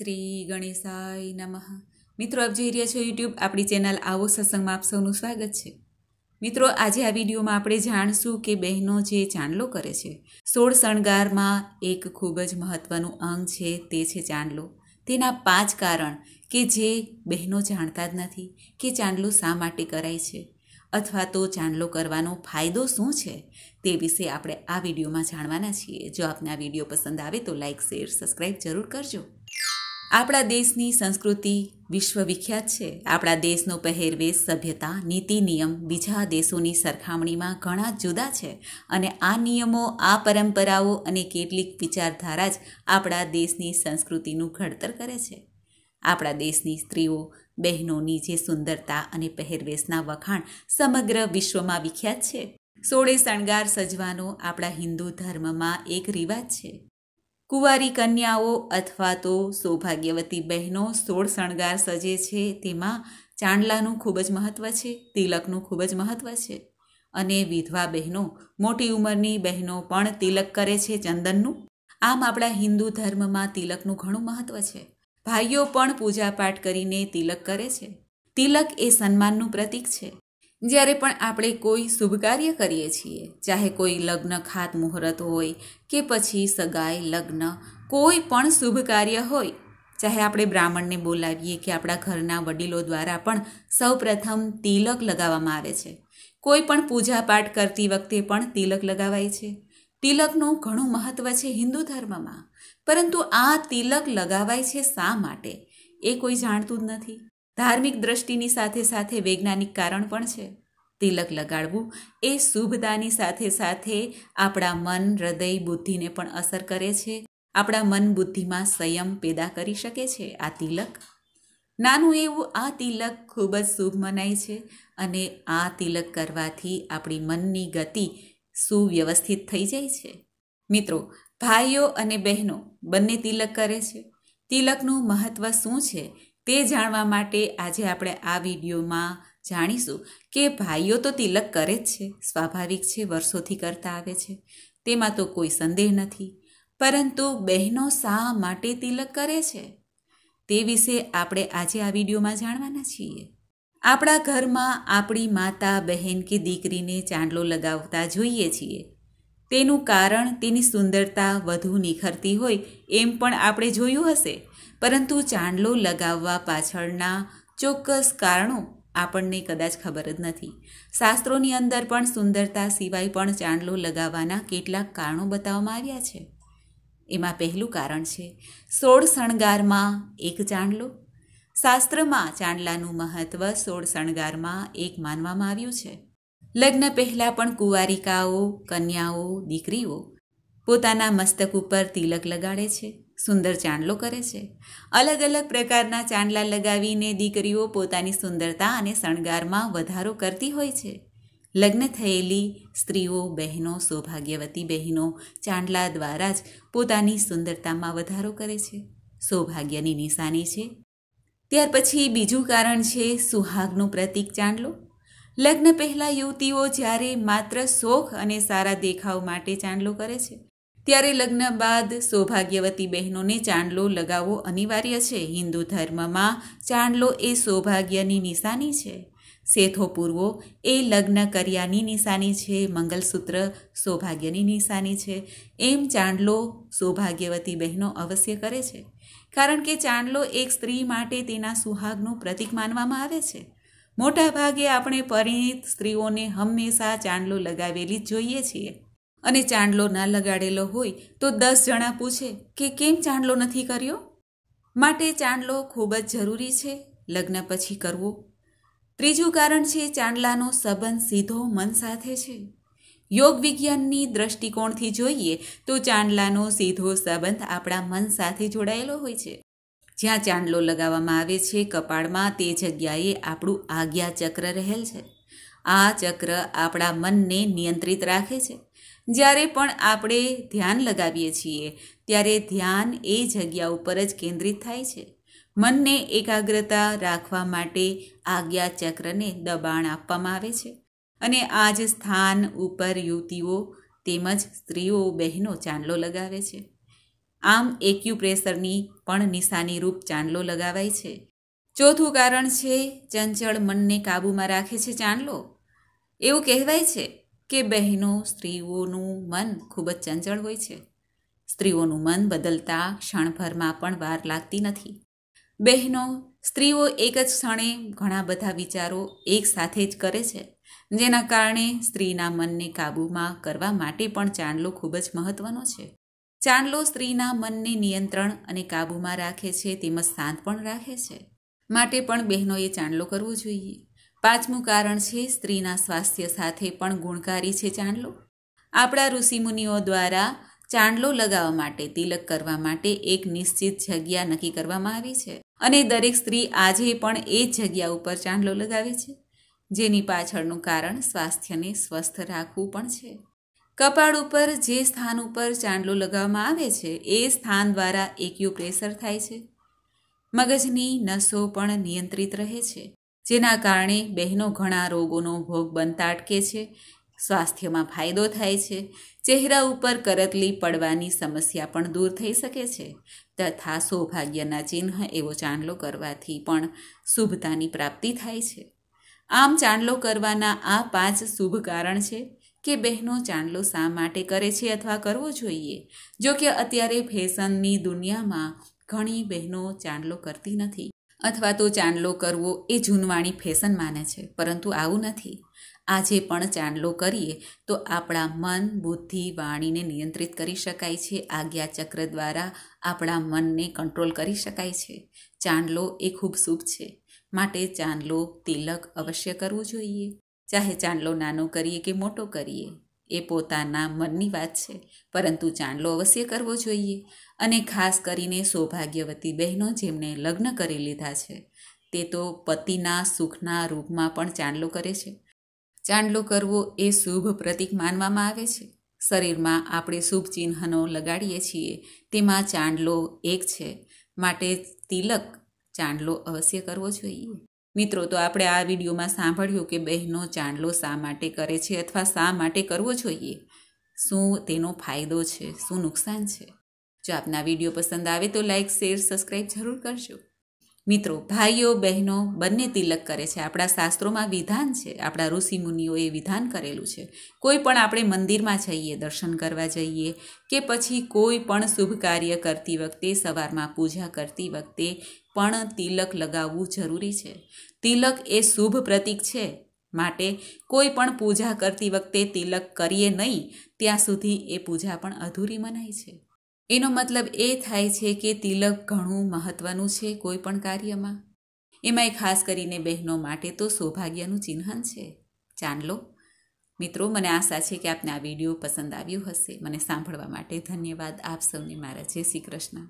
શ્રી ગણેશાય નમઃ મિત્રો આપ જોઈ રહ્યા છો યુટ્યુબ આપણી ચેનલ આવો સત્સંગમાં આપ સૌનું સ્વાગત છે મિત્રો આજે આ વિડીયોમાં આપણે જાણશું કે બહેનો જે ચાંદલો કરે છે સોળ શણગારમાં એક ખૂબ જ મહત્ત્વનું અંગ છે તે છે ચાંદલો તેના પાંચ કારણ કે જે બહેનો જાણતા જ નથી કે ચાંદલો શા માટે કરાય છે અથવા તો ચાંદલો કરવાનો ફાયદો શું છે તે વિશે આપણે આ વિડીયોમાં જાણવાના છીએ જો આપને આ વિડીયો પસંદ આવે તો લાઇક શેર સબસ્ક્રાઈબ જરૂર કરજો આપણા દેશની સંસ્કૃતિ વિશ્વવિખ્યાત છે આપણા દેશનો પહેરવેશ સભ્યતા નીતિ નિયમ બીજા દેશોની સરખામણીમાં ઘણા જુદા છે અને આ નિયમો આ પરંપરાઓ અને કેટલીક વિચારધારા જ આપણા દેશની સંસ્કૃતિનું ઘડતર કરે છે આપણા દેશની સ્ત્રીઓ બહેનોની જે સુંદરતા અને પહેરવેશના વખાણ સમગ્ર વિશ્વમાં વિખ્યાત છે સોળે શણગાર સજવાનો આપણા હિન્દુ ધર્મમાં એક રિવાજ છે કુંવારી કન્યાઓ અથવા તો સૌભાગ્યવતી બહેનો સોળ શણગાર સજે છે તેમાં ચાંદલાનું ખૂબ જ મહત્ત્વ છે તિલકનું ખૂબ જ મહત્ત્વ છે અને વિધવા બહેનો મોટી ઉંમરની બહેનો પણ તિલક કરે છે ચંદનનું આમ આપણા હિન્દુ ધર્મમાં તિલકનું ઘણું મહત્ત્વ છે ભાઈઓ પણ પૂજાપાઠ કરીને તિલક કરે છે તિલક એ સન્માનનું પ્રતીક છે જ્યારે પણ આપણે કોઈ શુભ કાર્ય કરીએ છીએ ચાહે કોઈ લગ્ન ખાત મુહૂર્ત હોય કે પછી સગાઈ લગ્ન કોઈ પણ શુભ કાર્ય હોય ચાહે આપણે બ્રાહ્મણને બોલાવીએ કે આપણા ઘરના વડીલો દ્વારા પણ સૌપ્રથમ તિલક લગાવવામાં આવે છે કોઈ પણ પૂજાપાઠ કરતી વખતે પણ તિલક લગાવાય છે તિલકનું ઘણું મહત્ત્વ છે હિન્દુ ધર્મમાં પરંતુ આ તિલક લગાવાય છે શા માટે એ કોઈ જાણતું જ નથી ધાર્મિક દ્રષ્ટિની સાથે સાથે વૈજ્ઞાનિક કારણ પણ છે તિલક લગાડવું એ શુભતાની સાથે સાથે આપણા મન હૃદય બુદ્ધિને પણ અસર કરે છે આપણા મન બુદ્ધિમાં સંયમ પેદા કરી શકે છે આ તિલક નાનું એવું આ તિલક ખૂબ જ શુભ મનાય છે અને આ તિલક કરવાથી આપણી મનની ગતિ સુવ્યવસ્થિત થઈ જાય છે મિત્રો ભાઈઓ અને બહેનો બંને તિલક કરે છે તિલકનું મહત્ત્વ શું છે તે જાણવા માટે આજે આપણે આ વિડીયોમાં જાણીશું કે ભાઈઓ તો તિલક કરે જ છે સ્વાભાવિક છે વર્ષોથી કરતા આવે છે તેમાં તો કોઈ સંદેહ નથી પરંતુ બહેનો શા માટે તિલક કરે છે તે વિશે આપણે આજે આ વિડીયોમાં જાણવાના છીએ આપણા ઘરમાં આપણી માતા બહેન કે દીકરીને ચાંદલો લગાવતા જોઈએ છીએ તેનું કારણ તેની સુંદરતા વધુ નિખરતી હોય એમ પણ આપણે જોયું હશે પરંતુ ચાંદલો લગાવવા પાછળના ચોક્કસ કારણો આપણને કદાચ ખબર જ નથી શાસ્ત્રોની અંદર પણ સુંદરતા સિવાય પણ ચાંદલો લગાવવાના કેટલાક કારણો બતાવવામાં આવ્યા છે એમાં પહેલું કારણ છે સોળ શણગારમાં એક ચાંદલો શાસ્ત્રમાં ચાંદલાનું મહત્ત્વ સોળ શણગારમાં એક માનવામાં આવ્યું છે લગ્ન પહેલાં પણ કુંવારિકાઓ કન્યાઓ દીકરીઓ પોતાના મસ્તક ઉપર તિલક લગાડે છે સુંદર ચાંદલો કરે છે અલગ અલગ પ્રકારના ચાંદલા લગાવીને દીકરીઓ પોતાની સુંદરતા અને શણગારમાં વધારો કરતી હોય છે લગ્ન થયેલી સ્ત્રીઓ બહેનો સૌભાગ્યવતી બહેનો ચાંદલા દ્વારા જ પોતાની સુંદરતામાં વધારો કરે છે સૌભાગ્યની નિશાની છે ત્યાર પછી બીજું કારણ છે સુહાગનું પ્રતીક ચાંદલો લગ્ન પહેલાં યુવતીઓ જ્યારે માત્ર શોખ અને સારા દેખાવ માટે ચાંદલો કરે છે ત્યારે લગ્ન બાદ સૌભાગ્યવતી બહેનોને ચાંદલો લગાવવો અનિવાર્ય છે હિન્દુ ધર્મમાં ચાંદલો એ સૌભાગ્યની નિશાની છે સેથો પૂર્વો એ લગ્ન કર્યાની નિશાની છે મંગલસૂત્ર સૌભાગ્યની નિશાની છે એમ ચાંદલો સૌભાગ્યવતી બહેનો અવશ્ય કરે છે કારણ કે ચાંદલો એક સ્ત્રી માટે તેના સુહાગનું પ્રતીક માનવામાં આવે છે મોટાભાગે આપણે પરિણીત સ્ત્રીઓને હંમેશા ચાંદલો લગાવેલી જ જોઈએ છીએ અને ચાંદલો ના લગાડેલો હોય તો દસ જણા પૂછે કે કેમ ચાંદલો નથી કર્યો માટે ચાંદલો ખૂબ જ જરૂરી છે લગ્ન પછી કરવો ત્રીજું કારણ છે ચાંદલાનો સંબંધ સીધો મન સાથે છે યોગ વિજ્ઞાનની દ્રષ્ટિકોણથી જોઈએ તો ચાંદલાનો સીધો સંબંધ આપણા મન સાથે જોડાયેલો હોય છે જ્યાં ચાંદલો લગાવવામાં આવે છે કપાળમાં તે જગ્યાએ આપણું આજ્ઞા ચક્ર રહેલ છે આ ચક્ર આપણા મનને નિયંત્રિત રાખે છે જ્યારે પણ આપણે ધ્યાન લગાવીએ છીએ ત્યારે ધ્યાન એ જગ્યા ઉપર જ કેન્દ્રિત થાય છે મનને એકાગ્રતા રાખવા માટે આજ્ઞા ચક્રને દબાણ આપવામાં આવે છે અને આ જ સ્થાન ઉપર યુવતીઓ તેમજ સ્ત્રીઓ બહેનો ચાંદલો લગાવે છે આમ એક્યુપ્રેશરની પણ નિશાનીરૂપ ચાંદલો લગાવાય છે ચોથું કારણ છે ચંચળ મનને કાબૂમાં રાખે છે ચાંદલો એવું કહેવાય છે કે બહેનો સ્ત્રીઓનું મન ખૂબ જ ચંચળ હોય છે સ્ત્રીઓનું મન બદલતા ક્ષણભરમાં પણ વાર લાગતી નથી બહેનો સ્ત્રીઓ એક જ ક્ષણે ઘણા બધા વિચારો એક સાથે જ કરે છે જેના કારણે સ્ત્રીના મનને કાબૂમાં કરવા માટે પણ ચાંદલો ખૂબ જ મહત્વનો છે ચાંદલો સ્ત્રીના મનને નિયંત્રણ અને કાબૂમાં રાખે છે તેમજ શાંત પણ રાખે છે માટે પણ બહેનોએ ચાંદલો કરવો જોઈએ પાંચમું કારણ છે સ્ત્રીના સ્વાસ્થ્ય સાથે પણ ગુણકારી છે ચાંદલો આપણા ઋષિમુનિઓ દ્વારા ચાંદલો લગાવવા માટે તિલક કરવા માટે એક નિશ્ચિત જગ્યા નક્કી કરવામાં આવી છે અને દરેક સ્ત્રી આજે પણ એ જ જગ્યા ઉપર ચાંદલો લગાવે છે જેની પાછળનું કારણ સ્વાસ્થ્યને સ્વસ્થ રાખવું પણ છે કપાળ ઉપર જે સ્થાન ઉપર ચાંદલો લગાવવામાં આવે છે એ સ્થાન દ્વારા એક્યુપ્રેશર થાય છે મગજની નસો પણ નિયંત્રિત રહે છે જેના કારણે બહેનો ઘણા રોગોનો ભોગ બનતા અટકે છે સ્વાસ્થ્યમાં ફાયદો થાય છે ચહેરા ઉપર કરતલી પડવાની સમસ્યા પણ દૂર થઈ શકે છે તથા સૌભાગ્યના ચિહ્ન એવો ચાંદલો કરવાથી પણ શુભતાની પ્રાપ્તિ થાય છે આમ ચાંદલો કરવાના આ પાંચ શુભ કારણ છે કે બહેનો ચાંદલો શા માટે કરે છે અથવા કરવો જોઈએ જો કે અત્યારે ફેશનની દુનિયામાં ઘણી બહેનો ચાંદલો કરતી નથી અથવા તો ચાંદલો કરવો એ જૂનવાણી ફેશન માને છે પરંતુ આવું નથી આજે પણ ચાંદલો કરીએ તો આપણા મન બુદ્ધિ વાણીને નિયંત્રિત કરી શકાય છે આજ્ઞાચક્ર દ્વારા આપણા મનને કંટ્રોલ કરી શકાય છે ચાંદલો એ ખૂબ શુભ છે માટે ચાંદલો તિલક અવશ્ય કરવું જોઈએ ચાહે ચાંદલો નાનો કરીએ કે મોટો કરીએ એ પોતાના મનની વાત છે પરંતુ ચાંદલો અવશ્ય કરવો જોઈએ અને ખાસ કરીને સૌભાગ્યવતી બહેનો જેમણે લગ્ન કરી લીધા છે તે તો પતિના સુખના રૂપમાં પણ ચાંડલો કરે છે ચાંડલો કરવો એ શુભ પ્રતિક માનવામાં આવે છે શરીરમાં આપણે શુભ ચિહ્નનો લગાડીએ છીએ તેમાં ચાંદલો એક છે માટે તિલક ચાંડલો અવશ્ય કરવો જોઈએ મિત્રો તો આપણે આ વિડીયોમાં સાંભળ્યું કે બહેનો ચાંદલો શા માટે કરે છે અથવા શા માટે કરવો જોઈએ શું તેનો ફાયદો છે શું નુકસાન છે જો આપના વિડીયો પસંદ આવે તો લાઇક શેર સબસ્ક્રાઈબ જરૂર કરજો મિત્રો ભાઈઓ બહેનો બંને તિલક કરે છે આપણા શાસ્ત્રોમાં વિધાન છે આપણા ઋષિમુનિઓએ વિધાન કરેલું છે કોઈ પણ આપણે મંદિરમાં જઈએ દર્શન કરવા જઈએ કે પછી કોઈ પણ શુભ કાર્ય કરતી વખતે સવારમાં પૂજા કરતી વખતે પણ તિલક લગાવવું જરૂરી છે તિલક એ શુભ પ્રતીક છે માટે કોઈ પણ પૂજા કરતી વખતે તિલક કરીએ નહીં ત્યાં સુધી એ પૂજા પણ અધૂરી મનાય છે એનો મતલબ એ થાય છે કે તિલક ઘણું મહત્ત્વનું છે કોઈ પણ કાર્યમાં એમાંય ખાસ કરીને બહેનો માટે તો સૌભાગ્યનું ચિહ્ન છે ચાંદલો મિત્રો મને આશા છે કે આપને આ વિડીયો પસંદ આવ્યો હશે મને સાંભળવા માટે ધન્યવાદ આપ સૌને મારા જય શ્રી કૃષ્ણ